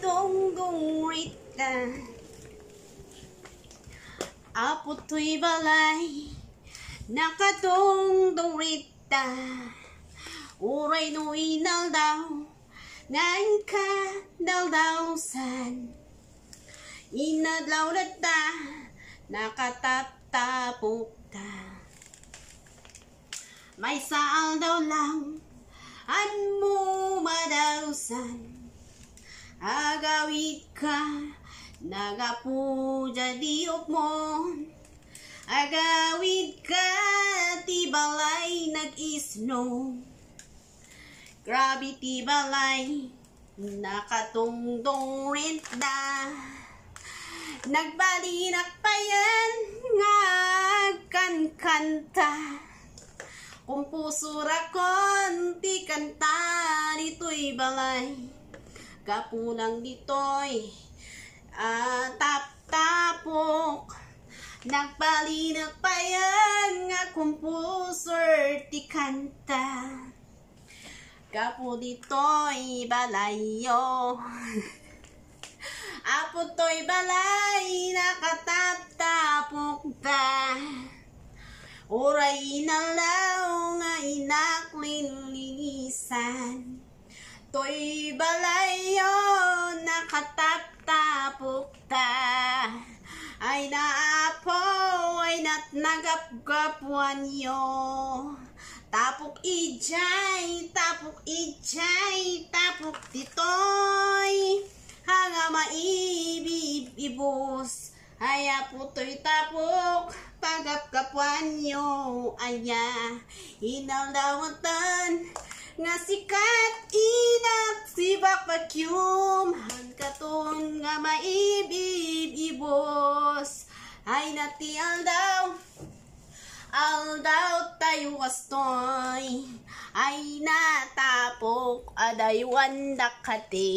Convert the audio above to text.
dongo rita Apo to'y balay Dong rita Uray no inaldaw Ngayon ka daldawsan Inadlaw na ta Nakataptapok ta May saal daw lang An mo madawsan agawit ka nagapuja diop mo agawit ka tibalay nag grabe tibalay nakatungdong rent nagbalinak pa yan nga kankanta kung puso ra konti kanta dito'y balay Kapulang nito'y uh, ah, taptapok. Nagpalinagpayan akong puso't ikanta. Kapo dito'y balayo. Apo to'y balay, nakatatapok ta. Oray na lang nga inaklilinisan. To'y balayo nakatatapok ta Ay naapo ay natnagapgapwan yo Tapok ijay, tapok ijay, tapok titoy Hanga maibib ibus Haya to'y tapok pagapkapwan yo Aya inalawatan nga sikat inak si Bakbakyum han nga maibib ibos ay nati aldaw aldaw tayo kastoy ay natapok aday wanda kati